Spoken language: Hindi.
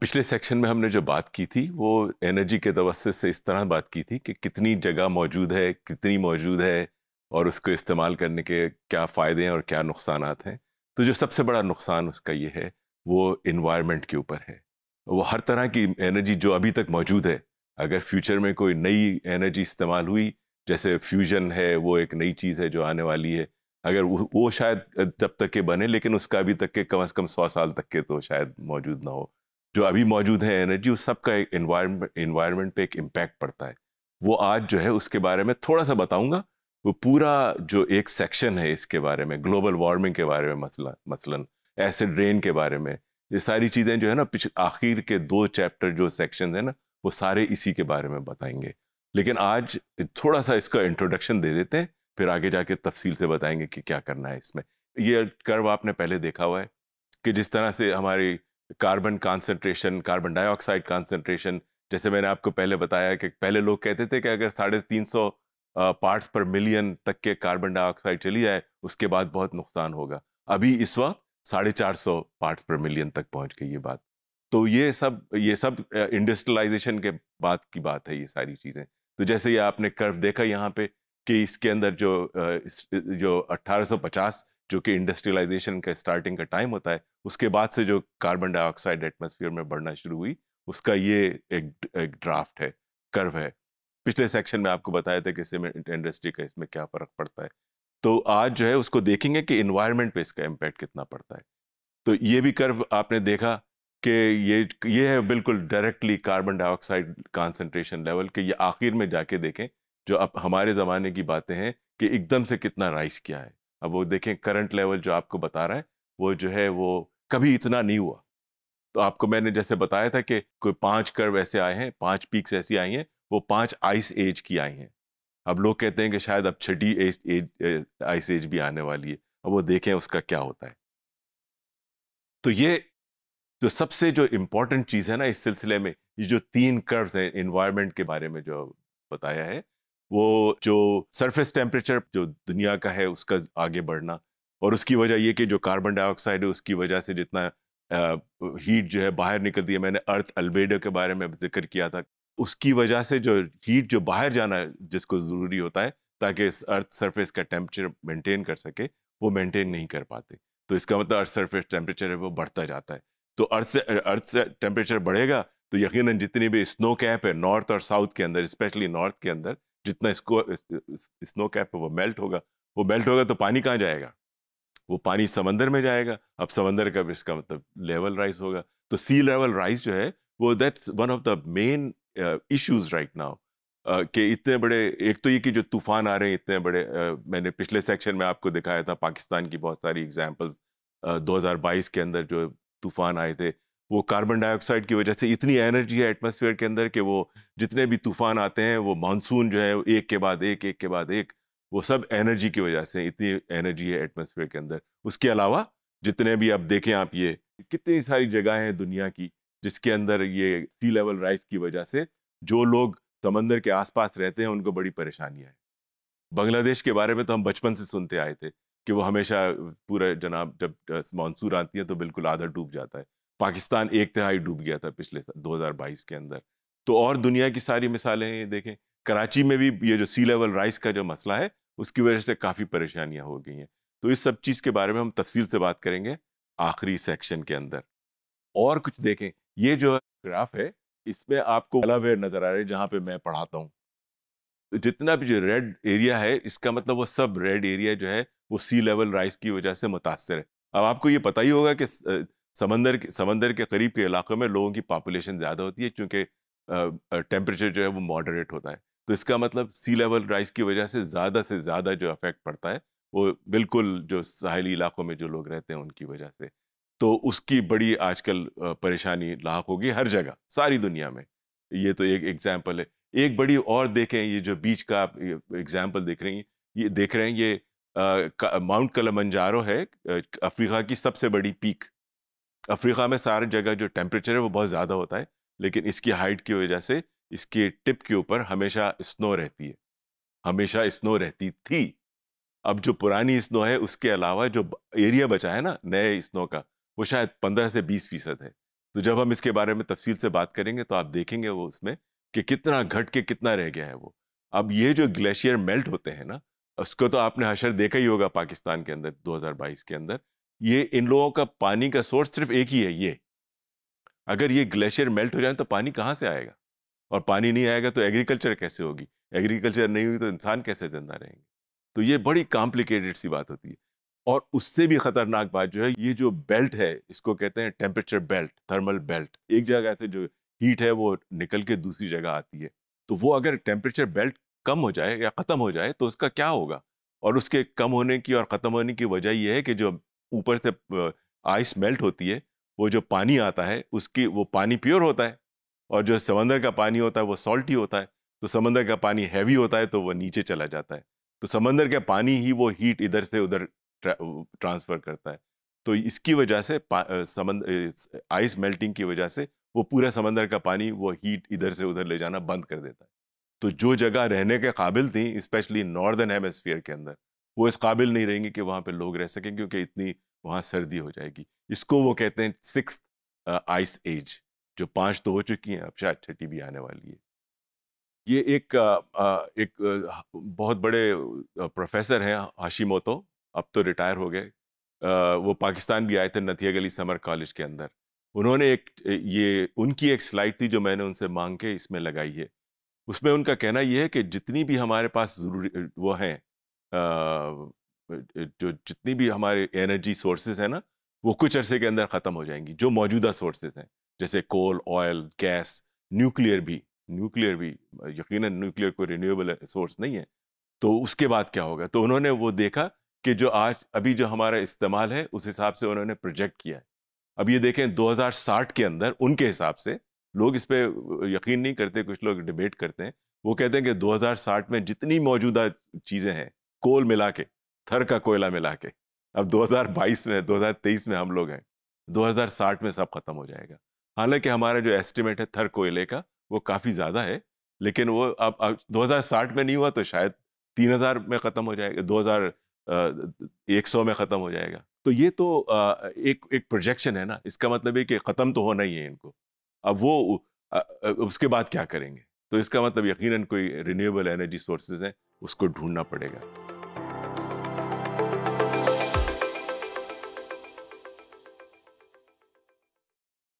पिछले सेक्शन में हमने जो बात की थी वो एनर्जी के तवस्से से इस तरह बात की थी कि कितनी जगह मौजूद है कितनी मौजूद है और उसको इस्तेमाल करने के क्या फ़ायदे हैं और क्या नुकसान हैं तो जो सबसे बड़ा नुकसान उसका ये है वो इन्वायरमेंट के ऊपर है वो हर तरह की एनर्जी जो अभी तक मौजूद है अगर फ्यूचर में कोई नई एनर्जी इस्तेमाल हुई जैसे फ्यूजन है वो एक नई चीज़ है जो आने वाली है अगर वो शायद तब तक के बने लेकिन उसका अभी तक के कम अज़ कम सौ साल तक के तो शायद मौजूद ना हो जो अभी मौजूद है एनर्जी उस सब का एक इन्वायरमेंट पे एक इम्पैक्ट पड़ता है वो आज जो है उसके बारे में थोड़ा सा बताऊंगा वो पूरा जो एक सेक्शन है इसके बारे में ग्लोबल वार्मिंग के बारे में मसला मसलन एसिड रेन के बारे में ये सारी चीज़ें जो है ना पिछ आखिर के दो चैप्टर जो सेक्शन है ना वो सारे इसी के बारे में बताएंगे लेकिन आज थोड़ा सा इसका इंट्रोडक्शन दे देते हैं फिर आगे जाके तफसील से बताएंगे कि क्या करना है इसमें ये कर्व आपने पहले देखा हुआ है कि जिस तरह से हमारी carbon concentration carbon dioxide concentration जैसे मैंने आपको पहले बताया कि पहले लोग कहते थे कि अगर साढ़े तीन सौ पार्ट्स पर मिलियन तक के कार्बन डाइऑक्साइड चली जाए उसके बाद बहुत नुकसान होगा अभी इस वक्त साढ़े चार सौ पार्ट्स पर मिलियन तक पहुंच गई ये बात तो ये सब ये सब इंडस्ट्रियलाइजेशन के बाद की बात है ये सारी चीज़ें तो जैसे ये आपने कर्व देखा यहाँ पे कि इसके अंदर जो जो 1850 जो कि इंडस्ट्रियलाइजेशन का स्टार्टिंग का टाइम होता है उसके बाद से जो कार्बन डाइऑक्साइड एटमोसफियर में बढ़ना शुरू हुई उसका ये एक एक ड्राफ्ट है कर्व है पिछले सेक्शन में आपको बताया था कि सीमेंट इंडस्ट्री का इसमें क्या फ़र्क पड़ता है तो आज जो है उसको देखेंगे कि इन्वायरमेंट पे इसका इम्पैक्ट कितना पड़ता है तो ये भी कर्व आपने देखा कि ये ये है बिल्कुल directly carbon dioxide concentration level के ये आखिर में जाके देखें जो अब हमारे ज़माने की बातें हैं कि एकदम से कितना राइस किया है अब वो देखें करंट लेवल जो आपको बता रहा है वो जो है वो कभी इतना नहीं हुआ तो आपको मैंने जैसे बताया था कि कोई पांच कर्व ऐसे आए हैं पांच पीक्स ऐसी आई हैं वो पांच आइस एज की आई हैं अब लोग कहते हैं कि शायद अब छठी एज एज आइस एज भी आने वाली है अब वो देखें उसका क्या होता है तो ये जो सबसे जो इम्पोर्टेंट चीज़ है ना इस सिलसिले में ये जो तीन कर्व्स हैं इन्वायरमेंट के बारे में जो बताया है वो जो सरफेस टेम्परेचर जो दुनिया का है उसका आगे बढ़ना और उसकी वजह ये कि जो कार्बन डाइऑक्साइड है उसकी वजह से जितना हीट जो है बाहर निकलती है मैंने अर्थ अल्बेडो के बारे में जिक्र किया था उसकी वजह से जो हीट जो बाहर जाना जिसको ज़रूरी होता है ताकि इस अर्थ सरफेस का टेम्परेचर मेंटेन कर सके वो मेंटेन नहीं कर पाते तो इसका मतलब अर्थ सरफेस टेम्परेचर है वो बढ़ता जाता है तो अर्थ से अर्थ से टेम्परेचर बढ़ेगा तो यकीनन जितनी भी स्नो कैप है नॉर्थ और साउथ के अंदर स्पेशली नॉर्थ के अंदर जितना इसको स्नो कैप है वो मेल्ट होगा वो मेल्ट होगा तो पानी कहाँ जाएगा वो पानी समंदर में जाएगा अब समंदर का इसका मतलब लेवल राइज होगा तो सी लेवल राइज जो है वो that's one of the main issues right now कि इतने बड़े एक तो ये कि जो तूफान आ रहे हैं इतने बड़े uh, मैंने पिछले सेक्शन में आपको दिखाया था पाकिस्तान की बहुत सारी एग्जाम्पल्स uh, दो uh, के अंदर जो तूफान आए थे वो कार्बन डाइऑक्साइड की वजह से इतनी एनर्जी है एटमोसफियर के अंदर कि वो जितने भी तूफान आते हैं वो मानसून जो है एक के बाद एक एक के बाद एक वो सब एनर्जी की वजह से इतनी एनर्जी है एटमोसफियर के अंदर उसके अलावा जितने भी अब देखें आप ये कितनी सारी जगहें हैं दुनिया की जिसके अंदर ये सी लेवल राइज की वजह से जो लोग समंदर के आसपास रहते हैं उनको बड़ी परेशानियाँ हैं बांग्लादेश के बारे में तो हम बचपन से सुनते आए थे कि वो हमेशा पूरा जनाब जब मानसून आती है तो बिल्कुल आधा डूब जाता है पाकिस्तान एक तिहाई डूब गया था पिछले 2022 के अंदर तो और दुनिया की सारी मिसालें हैं ये देखें कराची में भी ये जो सी लेवल राइस का जो मसला है उसकी वजह से काफ़ी परेशानियाँ हो गई हैं तो इस सब चीज़ के बारे में हम तफसील से बात करेंगे आखिरी सेक्शन के अंदर और कुछ देखें ये जो ग्राफ है इसमें आपको अलावेयर नज़र आ रहा है जहाँ पे मैं पढ़ाता हूँ जितना भी जो रेड एरिया है इसका मतलब वो सब रेड एरिया जो है वो सी लेवल राइस की वजह से मुतासर है अब आपको ये पता ही होगा कि समंदर के समंदर के करीब के इलाकों में लोगों की पॉपुलेशन ज़्यादा होती है क्योंकि टेम्परेचर जो है वो मॉडरेट होता है तो इसका मतलब सी लेवल राइज की वजह से ज़्यादा से ज़्यादा जो अफेक्ट पड़ता है वो बिल्कुल जो साहली इलाकों में जो लोग रहते हैं उनकी वजह से तो उसकी बड़ी आजकल परेशानी लाख होगी हर जगह सारी दुनिया में ये तो एक एग्जाम्पल है एक बड़ी और देखें ये जो बीच का आप एग्जाम्पल देख रही हैं ये देख रहे हैं ये माउंट कलमंजारो है अफ्रीका की सबसे बड़ी पीक अफ्रीका में सारी जगह जो टेम्परेचर है वो बहुत ज़्यादा होता है लेकिन इसकी हाइट की वजह से इसके टिप के ऊपर हमेशा स्नो रहती है हमेशा स्नो रहती थी अब जो पुरानी स्नो है उसके अलावा जो एरिया बचा है ना नए स्नो का वो शायद पंद्रह से बीस फीसद है तो जब हम इसके बारे में तफसील से बात करेंगे तो आप देखेंगे वो उसमें कि कितना घट के कितना रह गया है वो अब ये जो ग्लेशियर मेल्ट होते हैं ना उसको तो आपने हशर देखा ही होगा पाकिस्तान के अंदर 2022 के अंदर ये इन लोगों का पानी का सोर्स सिर्फ एक ही है ये अगर ये ग्लेशियर मेल्ट हो जाए तो पानी कहाँ से आएगा और पानी नहीं आएगा तो एग्रीकल्चर कैसे होगी एग्रीकल्चर नहीं हुई तो इंसान कैसे जिंदा रहेंगे तो ये बड़ी कॉम्प्लिकेटेड सी बात होती है और उससे भी खतरनाक बात जो है ये जो बेल्ट है इसको कहते हैं टेम्परेचर बेल्ट थर्मल बेल्ट एक जगह से जो हीट है वो निकल के दूसरी जगह आती है तो वो अगर टेम्परेचर बेल्ट कम हो जाए या ख़त्म हो जाए तो उसका क्या होगा और उसके कम होने की और ख़त्म होने की वजह यह है कि जो ऊपर से आइस मेल्ट होती है वो जो पानी आता है उसकी वो पानी प्योर होता है और जो समंदर का पानी होता है वो सॉल्टी होता है तो समंदर का पानी हैवी होता है तो वो नीचे चला जाता है तो समंदर का पानी ही वो हीट इधर से उधर ट्रांसफ़र करता है तो इसकी वजह से समंदर आइस मेल्टिंग की वजह से वो पूरा समंदर का पानी वो हीट इधर से उधर ले जाना बंद कर देता है तो जो जगह रहने के काबिल थी स्पेशली नॉर्दर्न हेमस्फीयर के अंदर वो इस काबिल नहीं रहेंगे कि वहाँ पर लोग रह सकें क्योंकि इतनी वहाँ सर्दी हो जाएगी इसको वो कहते हैं सिक्स आइस एज जो पाँच तो हो चुकी हैं अब शायद छठी भी आने वाली है ये एक एक बहुत बड़े प्रोफेसर हैं हाशी मोतो अब तो रिटायर हो गए वो पाकिस्तान भी आए थे नथिया गली समर कॉलेज के अंदर उन्होंने एक ये उनकी एक स्लाइड थी जो मैंने उनसे मांग के इसमें लगाई है उसमें उनका कहना ये है कि जितनी भी हमारे पास ज़रूरी वो हैं जो जितनी भी हमारे एनर्जी सोर्सेज हैं ना वो कुछ अरसे के अंदर ख़त्म हो जाएंगी जो मौजूदा सोर्सेज हैं जैसे कोल ऑयल गैस न्यूक्लियर भी न्यूक्लियर भी यकीन न्यूक्लियर कोई रिन्यूएबल सोर्स नहीं है तो उसके बाद क्या होगा तो उन्होंने वो देखा कि जो आज अभी जो हमारा इस्तेमाल है उस हिसाब से उन्होंने प्रोजेक्ट किया है अब ये देखें 2060 के अंदर उनके हिसाब से लोग इस पर यकीन नहीं करते कुछ लोग डिबेट करते हैं वो कहते हैं कि 2060 में जितनी मौजूदा चीज़ें हैं कोल मिला के थर का कोयला मिला के अब 2022 में 2023 में हम लोग हैं 2060 में सब खत्म हो जाएगा हालांकि हमारा जो एस्टिमेट है थर कोयले का वो काफ़ी ज़्यादा है लेकिन वो अब अब दो में नहीं हुआ तो शायद 3000 में ख़त्म हो जाएगा 2100 में ख़त्म हो जाएगा तो ये तो एक एक प्रोजेक्शन है ना इसका मतलब है कि ख़त्म तो होना ही है इनको अब वो उसके बाद क्या करेंगे तो इसका मतलब यकीनन कोई रिन्यूएबल एनर्जी सोर्सेज हैं उसको ढूंढना पड़ेगा